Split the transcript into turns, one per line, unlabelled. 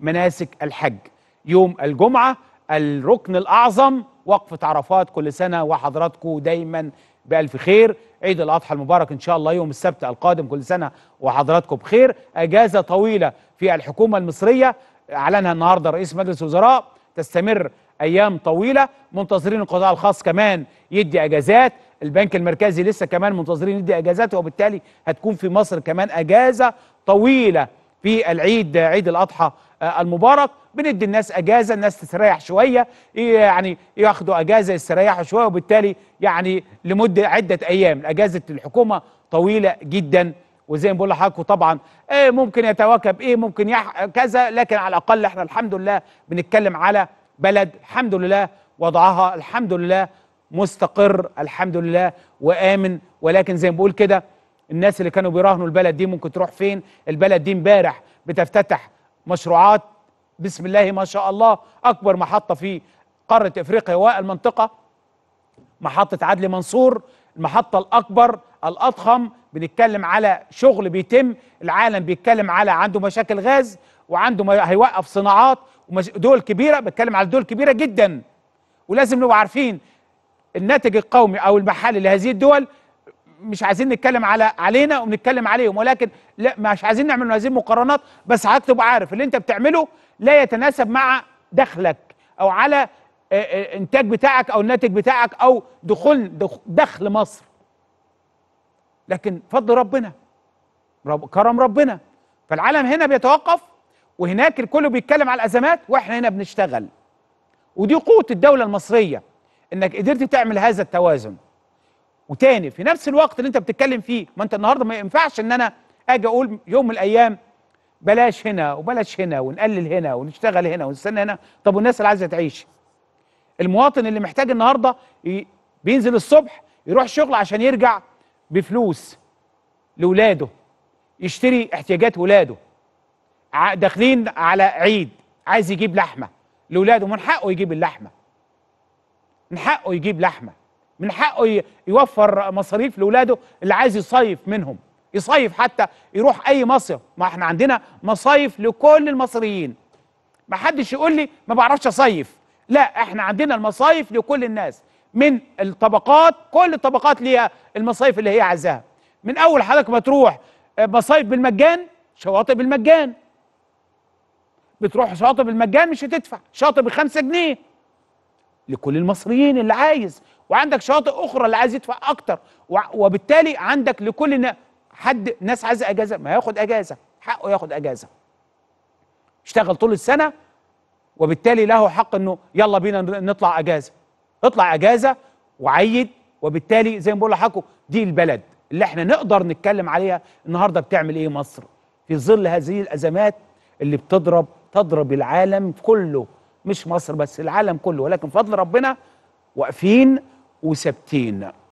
مناسك الحج يوم الجمعة الركن الأعظم وقفة عرفات كل سنة وحضراتكم دايما بألف خير عيد الأضحى المبارك إن شاء الله يوم السبت القادم كل سنة وحضراتكم بخير أجازة طويلة في الحكومة المصرية أعلنها النهاردة رئيس مجلس الوزراء تستمر أيام طويلة منتظرين القطاع الخاص كمان يدي أجازات البنك المركزي لسه كمان منتظرين يدي أجازات وبالتالي هتكون في مصر كمان أجازة طويلة في العيد عيد الأضحى آه، المبارك بندي الناس اجازه الناس تستريح شويه إيه يعني ياخدوا اجازه يستريحوا شويه وبالتالي يعني لمده عده ايام اجازه الحكومه طويله جدا وزي ما بقول لحضراتكم طبعا ايه ممكن يتواكب ايه ممكن يح... كذا لكن على الاقل احنا الحمد لله بنتكلم على بلد الحمد لله وضعها الحمد لله مستقر الحمد لله وامن ولكن زي ما بقول كده الناس اللي كانوا بيراهنوا البلد دي ممكن تروح فين البلد دي امبارح بتفتتح مشروعات بسم الله ما شاء الله اكبر محطه في قاره افريقيا والمنطقه محطه عدلي منصور المحطه الاكبر الاضخم بنتكلم على شغل بيتم العالم بيتكلم على عنده مشاكل غاز وعنده ما هيوقف صناعات دول كبيره بتكلم على دول كبيره جدا ولازم نبقى عارفين الناتج القومي او المحلي لهذه الدول مش عايزين نتكلم على علينا وبنتكلم عليهم ولكن لا مش عايزين نعمل هذه المقارنات بس حضرتك تبقى عارف اللي انت بتعمله لا يتناسب مع دخلك او على آه، آه، انتاج بتاعك او الناتج بتاعك او دخول دخل مصر لكن فضل ربنا رب كرم ربنا فالعالم هنا بيتوقف وهناك الكل بيتكلم على الازمات واحنا هنا بنشتغل ودي قوه الدوله المصريه انك قدرت تعمل هذا التوازن وتاني في نفس الوقت اللي انت بتتكلم فيه ما انت النهارده ما ينفعش ان انا اجي اقول يوم من الايام بلاش هنا وبلاش هنا ونقلل هنا ونشتغل هنا ونستنى هنا طب والناس اللي عايزه تعيش المواطن اللي محتاج النهارده بينزل الصبح يروح شغل عشان يرجع بفلوس لاولاده يشتري احتياجات ولاده داخلين على عيد عايز يجيب لحمه لاولاده من حقه يجيب اللحمه من حقه يجيب لحمه من حقه يوفر مصاريف لاولاده اللي عايز يصيف منهم يصيف حتى يروح اي مصيف ما احنا عندنا مصايف لكل المصريين ما حدش يقول لي ما بعرفش اصيف لا احنا عندنا المصايف لكل الناس من الطبقات كل الطبقات ليها المصايف اللي هي عايزاها من اول حضرتك ما تروح آه، مصايف بالمجان شواطئ بالمجان بتروح شاطئ بالمجان مش هتدفع شاطئ بخمسة جنيه لكل المصريين اللي عايز وعندك شواطئ اخرى اللي عايز يدفع اكتر وبالتالي عندك لكل نا حد ناس عايزه اجازه ما ياخد اجازه حقه ياخد اجازه اشتغل طول السنه وبالتالي له حق انه يلا بينا نطلع اجازه اطلع اجازه وعيد وبالتالي زي ما بقول لحضراتكم دي البلد اللي احنا نقدر نتكلم عليها النهارده بتعمل ايه مصر في ظل هذه الازمات اللي بتضرب تضرب العالم كله مش مصر بس العالم كله ولكن فضل ربنا واقفين وثابتين